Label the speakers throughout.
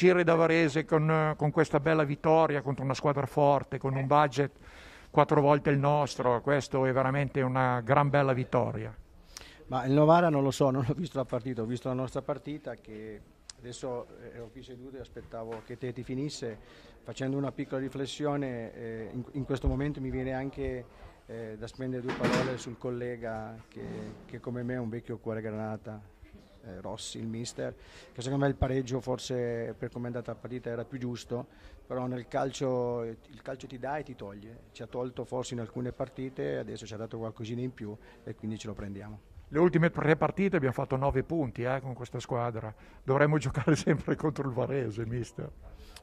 Speaker 1: uscire da Varese con, con, questa bella vittoria contro una squadra forte, con un budget quattro volte il nostro, questo è veramente una gran bella vittoria.
Speaker 2: Ma il Novara non lo so, non ho visto la partita, ho visto la nostra partita che adesso eh, ero qui seduto e aspettavo che Teti finisse, facendo una piccola riflessione, eh, in, in questo momento mi viene anche eh, da spendere due parole sul collega che, che, come me è un vecchio cuore granata eh, Rossi, il mister, che secondo me il pareggio forse per come è andata la partita era più giusto, però nel calcio il calcio ti dà e ti toglie, ci ha tolto forse in alcune partite, adesso ci ha dato qualcosina in più e quindi ce lo prendiamo.
Speaker 1: Le ultime tre partite abbiamo fatto nove punti eh, con questa squadra, dovremmo giocare sempre contro il Varese, mister.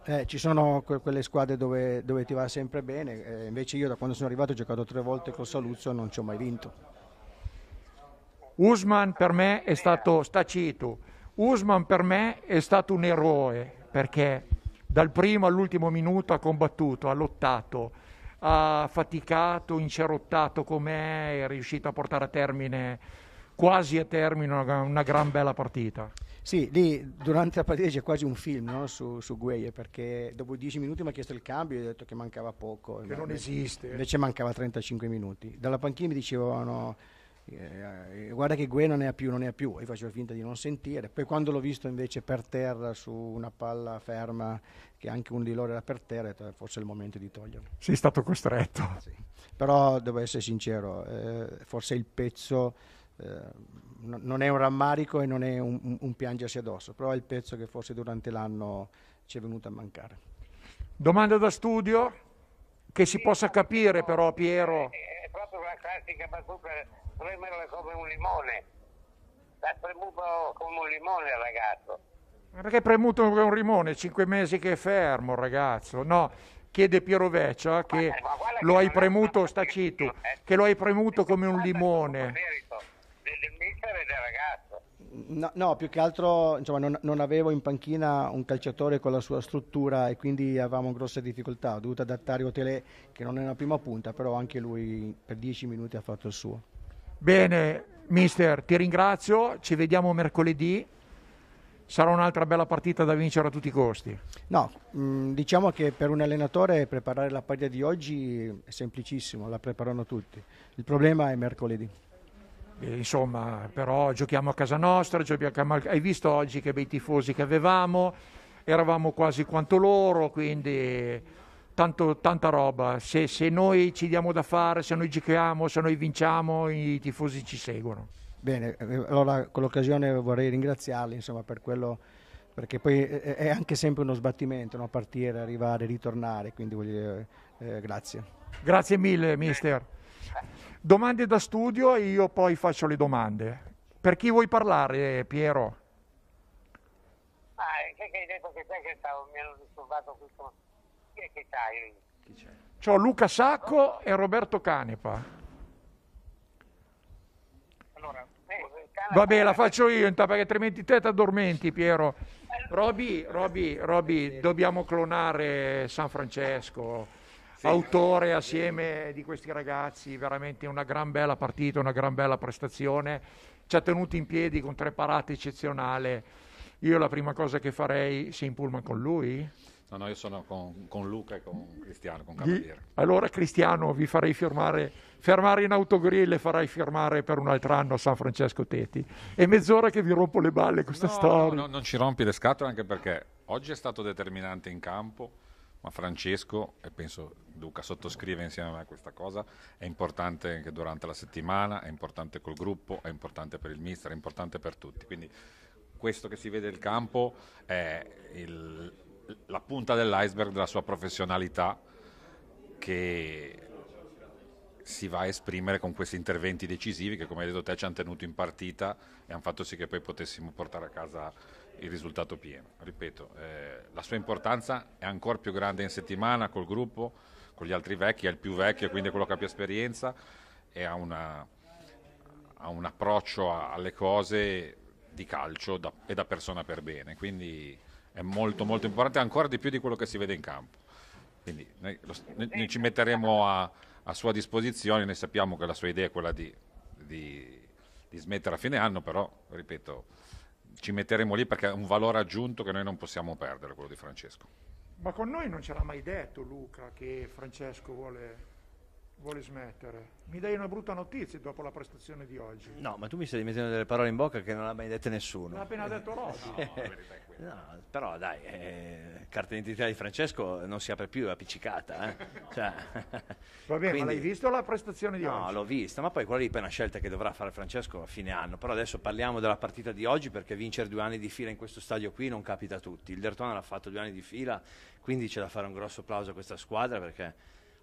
Speaker 2: Eh, ci sono que- quelle squadre dove, dove, ti va sempre bene, eh, invece io da quando sono arrivato ho giocato tre volte col Saluzzo e non ci ho mai vinto.
Speaker 1: Usman per me è stato stacito, Usman per me è stato un eroe perché dal primo all'ultimo minuto ha combattuto, ha lottato, ha faticato, incerottato com'è, è riuscito a portare a termine, quasi a termine, una, gran bella partita.
Speaker 2: Sì, lì durante la partita c'è quasi un film no? su, su Gueye perché dopo 10 minuti mi ha chiesto il cambio e ho detto che mancava poco. Che non invece, esiste. Invece mancava 35 minuti. Dalla panchina mi dicevano eh, eh, guarda che Gue non ne ha più, non ne ha più, io facevo finta di non sentire, poi quando l'ho visto invece per terra su una palla ferma che anche uno di loro era per terra, eh, forse è il momento di toglierlo. Sei stato costretto. Sì. Però devo essere sincero, eh, forse il pezzo eh, no, non è un rammarico e non è un, un piangersi addosso, però è il pezzo che forse durante l'anno ci è venuto a mancare. Domanda da studio? Che si possa capire però, Piero È, proprio la classica battuta, premerla
Speaker 1: come un limone. L'ha
Speaker 3: premuto come un limone il ragazzo.
Speaker 1: perché è premuto come un limone? Cinque mesi che è fermo il ragazzo. No, chiede Piero Veccia eh, eh. che lo hai premuto, sta cito,
Speaker 2: che lo hai premuto come un limone.
Speaker 1: Del mister e del ragazzo
Speaker 2: no, no, più che altro insomma, non, non, avevo in panchina un calciatore con la sua struttura e quindi avevamo grosse difficoltà. Ho dovuto adattare Otele che non è una prima punta, però anche lui per dieci minuti ha fatto il suo.
Speaker 1: Bene, mister, ti ringrazio, ci vediamo mercoledì. Sarà un'altra bella partita da vincere a tutti i costi.
Speaker 2: No, mm, diciamo che per un allenatore preparare la partita di oggi è semplicissimo, la preparano tutti. Il problema è mercoledì. Eh, insomma,
Speaker 1: però giochiamo a casa nostra, giochiamo a... hai visto oggi che bei tifosi che avevamo, eravamo quasi quanto loro, quindi tanto, tanta roba. Se, se noi ci diamo da fare, se noi giochiamo, se noi vinciamo, i tifosi ci seguono.
Speaker 2: Bene, eh, allora con l'occasione vorrei ringraziarli insomma, per quello perché poi eh, è anche sempre uno sbattimento, no? partire, arrivare, ritornare, quindi voglio, eh, grazie.
Speaker 1: Grazie mille, mister. Domande da studio e io poi faccio le domande. Per chi vuoi parlare, Piero? Ma eh, che hai detto che sai che stavo, mi hanno disturbato
Speaker 3: questo... Chi è che c'hai Chi c'è?
Speaker 1: C'ho Luca Sacco e Roberto Canepa.
Speaker 3: Allora, eh,
Speaker 1: Vabbè, la faccio io, perché altrimenti te ti addormenti, Piero. Eh, Roby, Roby, Roby, dobbiamo clonare San Francesco sì. autore assieme di questi ragazzi, veramente una gran bella partita, una gran bella prestazione, ci ha tenuti in piedi con tre parate eccezionali. Io la prima cosa che farei, sei in pullman con lui?
Speaker 3: No, no, io sono con, con Luca e con Cristiano, con
Speaker 1: Cavaliere. Allora Cristiano vi farei firmare, fermare in autogrill e farai firmare per un altro anno a San Francesco Teti. È mezz'ora che vi rompo le balle questa no, storia. No,
Speaker 3: no, non ci rompi le scatole anche perché oggi è stato determinante in campo ma Francesco, e penso Duca sottoscrive insieme a me questa cosa, è importante anche durante la settimana, è importante col gruppo, è importante per il mister, è importante per tutti. Quindi questo che si vede il campo è il, la punta dell'iceberg della sua professionalità che si va a esprimere con questi interventi decisivi che come hai detto te ci hanno tenuto in partita e hanno fatto sì che poi potessimo portare a casa il risultato pieno. Ripeto, eh, la sua importanza è ancora più grande in settimana col gruppo, con gli altri vecchi, è il più vecchio, quindi è quello che ha più esperienza e ha, una, ha un approccio a, alle cose di calcio da, e da persona per bene, quindi è molto molto importante, ancora di più di quello che si vede in campo. Quindi noi, lo, noi, noi ci metteremo a, a, sua disposizione, noi sappiamo che la sua idea è quella di, di, di smettere a fine anno, però, ripeto, ci metteremo lì perché è un valore aggiunto che noi non possiamo perdere, quello di Francesco.
Speaker 1: Ma con noi non ce l'ha mai detto Luca che Francesco vuole vuole smettere. Mi dai una brutta notizia dopo la prestazione di oggi. No,
Speaker 4: ma tu mi stai mettendo delle parole in bocca che non ha mai dette nessuno. L'ha appena detto Rossi. no, no, però dai, eh, carta d'identità di Francesco non si apre più, è appiccicata. Eh. Cioè, Va bene, quindi, ma l'hai visto la prestazione di no, oggi? No, l'ho vista, ma poi quella è una scelta che dovrà fare Francesco a fine anno. Però adesso parliamo della partita di oggi perché vincere due anni di fila in questo stadio qui non capita a tutti. Il Dertona l'ha fatto due anni di fila, quindi c'è da fare un grosso applauso a questa squadra perché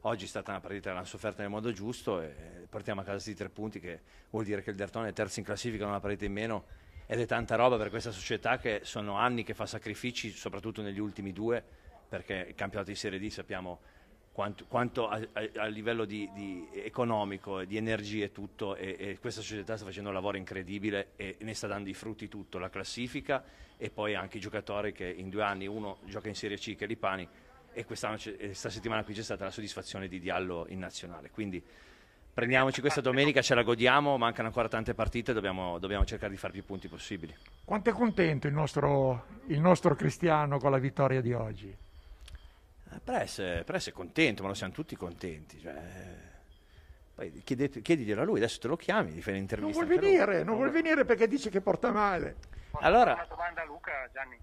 Speaker 4: oggi è stata una partita che l'hanno sofferta nel modo giusto e portiamo a casa questi tre punti che vuol dire che il Dertone è terzo in classifica non una partita in meno ed è tanta roba per questa società che sono anni che fa sacrifici soprattutto negli ultimi due perché il campionato di Serie D sappiamo quanto, quanto a, a, a, livello di, di economico, di energie e tutto, e, e, questa società sta facendo un lavoro incredibile e ne sta dando i frutti tutto, la classifica e poi anche i giocatori che in due anni uno gioca in Serie C che è Lipani, e questa settimana qui c'è stata la soddisfazione di Diallo in nazionale. Quindi prendiamoci questa domenica, ce la godiamo, mancano ancora tante partite, dobbiamo, dobbiamo cercare di fare più punti possibili.
Speaker 1: Quanto è contento il nostro, il nostro Cristiano con la vittoria di oggi?
Speaker 4: Eh, Presso è contento, ma lo siamo tutti contenti. Cioè... Poi chiedete, chiediglielo a lui, adesso te lo chiami, gli fai l'intervista. Non vuol venire, non,
Speaker 1: vuol venire perché dice che porta male. Allora... Una domanda a Luca, Gianni.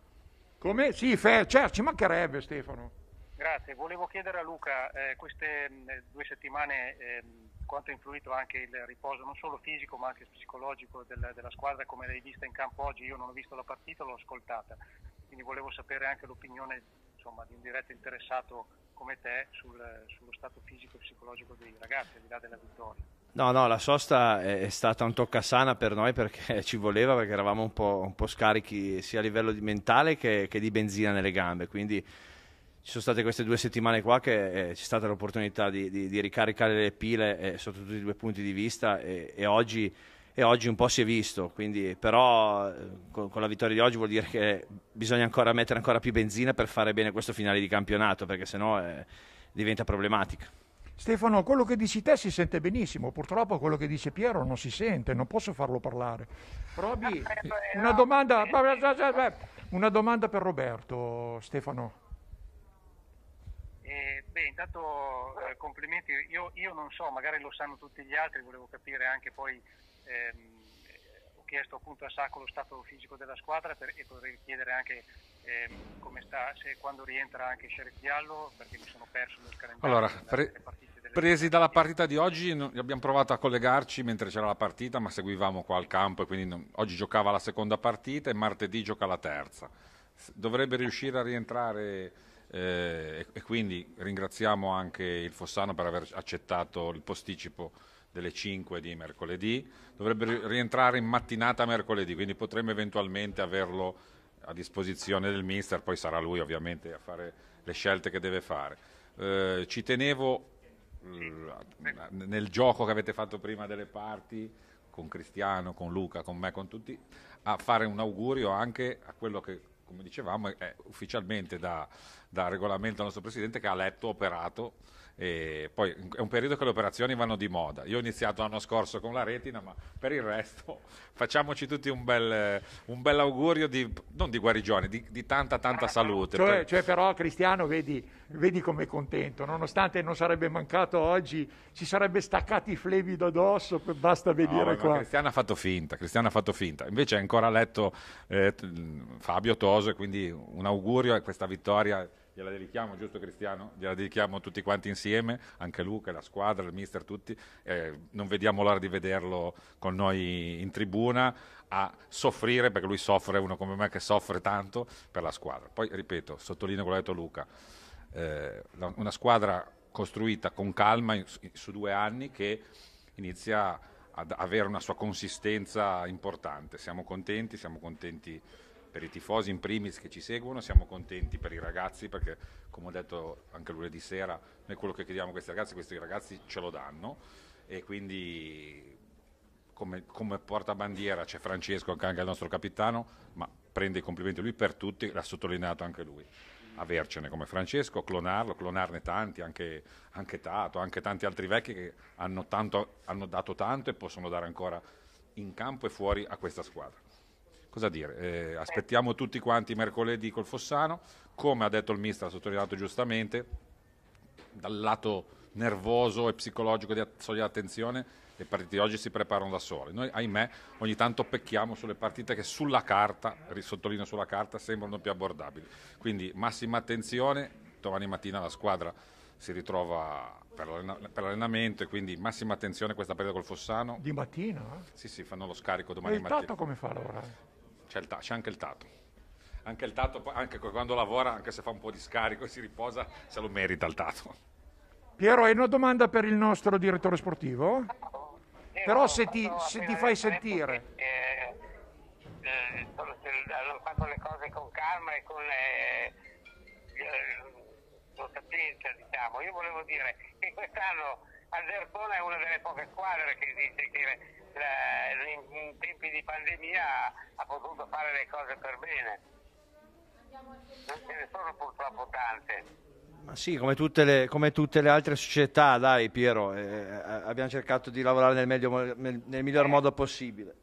Speaker 1: Come? Sì, Fer, certo, ci mancherebbe Stefano. Grazie, volevo chiedere a Luca, eh, queste mh, mm, due settimane eh, quanto ha influito anche il riposo non solo fisico ma anche psicologico del, della squadra come l'hai vista in campo oggi, io non ho visto la partita, l'ho ascoltata, quindi volevo sapere anche l'opinione insomma, di un diretto interessato come te sul, sullo stato
Speaker 4: fisico e psicologico dei ragazzi al di là della vittoria. No, no, la sosta è, stata un toccasana per noi perché ci voleva, perché eravamo un po', un po', scarichi sia a livello di mentale che, che di benzina nelle gambe, quindi ci sono state queste due settimane qua che eh, c'è stata l'opportunità di, di, di ricaricare le pile eh, sotto tutti i due punti di vista e, e, oggi, e oggi, un po' si è visto, quindi, però eh, con, con, la vittoria di oggi vuol dire che bisogna ancora mettere ancora più benzina per fare bene questo finale di campionato perché sennò eh, diventa problematica.
Speaker 1: Stefano, quello che dici te si sente benissimo, purtroppo quello che dice Piero non si sente, non posso farlo parlare. Roby, una domanda, una domanda per Roberto, Stefano. Beh, intanto eh, complimenti, io, io, non so, magari lo sanno tutti gli altri, volevo capire anche poi, ehm, ho chiesto appunto a Sacco lo stato fisico della squadra per, e potrei chiedere anche ehm, come sta, se quando rientra anche
Speaker 3: Sheriff Diallo, perché mi sono perso nel calendario. Allora, pre- presi dalla partita di oggi, abbiamo provato a collegarci mentre c'era la partita, ma seguivamo qua al campo e quindi non... oggi giocava la seconda partita e martedì gioca la terza. Dovrebbe riuscire a rientrare eh, e, quindi ringraziamo anche il Fossano per aver accettato il posticipo delle 5 di mercoledì. Dovrebbe rientrare in mattinata mercoledì, quindi potremmo eventualmente averlo a disposizione del mister, poi sarà lui ovviamente a fare le scelte che deve fare. Eh, ci tenevo nel gioco che avete fatto prima delle parti con Cristiano, con Luca, con me, con tutti, a fare un augurio anche a quello che come dicevamo, è ufficialmente da, da regolamento del nostro Presidente che ha letto, operato e poi è un periodo che le operazioni vanno di moda. Io ho iniziato l'anno scorso con la retina, ma per il resto facciamoci tutti un bel, un bel augurio di, non di guarigione, di, di tanta tanta salute. Cioè, per...
Speaker 1: cioè però Cristiano, vedi, vedi com'è contento, nonostante non sarebbe mancato oggi, ci sarebbe staccati i flebi da dosso, basta venire no, qua. Cristiano
Speaker 3: ha fatto finta, Cristiano ha fatto finta. Invece è ancora letto eh, Fabio Toso e quindi un augurio a questa vittoria gliela dedichiamo, giusto Cristiano? Gliela dedichiamo tutti quanti insieme, anche Luca, la squadra, il mister, tutti. Eh, non vediamo l'ora di vederlo con noi in tribuna a soffrire, perché lui soffre, uno come me che soffre tanto per la squadra. Poi, ripeto, sottolineo quello che ha detto Luca, eh, una squadra costruita con calma su due anni che inizia ad avere una sua consistenza importante. Siamo contenti, siamo contenti per i tifosi in primis che ci seguono, siamo contenti per i ragazzi perché come ho detto anche lunedì sera, noi quello che chiediamo a questi ragazzi, questi ragazzi ce lo danno e quindi come, come portabandiera c'è Francesco che è anche il nostro capitano, ma prende i complimenti lui per tutti, l'ha sottolineato anche lui. Avercene come Francesco, clonarlo, clonarne tanti, anche, anche Tato, anche tanti altri vecchi che hanno, tanto, hanno dato tanto e possono dare ancora in campo e fuori a questa squadra cosa dire, eh, aspettiamo tutti quanti mercoledì col Fossano, come ha detto il mister, ha sottolineato giustamente, dal lato nervoso e psicologico di soglia attenzione, le partite di oggi si preparano da sole. Noi, ahimè, ogni tanto pecchiamo sulle partite che sulla carta, risottolineo sulla carta, sembrano più abbordabili. Quindi massima attenzione, domani mattina la squadra si ritrova per, l'allenamento e quindi massima attenzione a questa partita col Fossano. Di mattina? Eh? Sì, sì, fanno lo scarico domani mattina. E il mattina. Tata come fa allora? c'è, ta- c'è anche il tato. Anche il tato, anche quando lavora, anche se fa un po' di scarico e si riposa, se lo merita il tato.
Speaker 1: Piero, hai una domanda per il nostro direttore sportivo? Però se ti, se ti fai sentire...
Speaker 3: Eh, eh, hanno fatto le cose con
Speaker 1: calma e con... Eh, con eh, sapienza, diciamo. Io volevo dire che quest'anno Alzerbona è una delle poche squadre che esiste, che eh, in tempi di pandemia ha potuto fare le cose per bene. Non ce ne sono purtroppo tante.
Speaker 4: Ma sì, come tutte, le, come tutte le altre società, dai Piero, eh, eh abbiamo cercato di lavorare nel, meglio, nel miglior eh. modo possibile.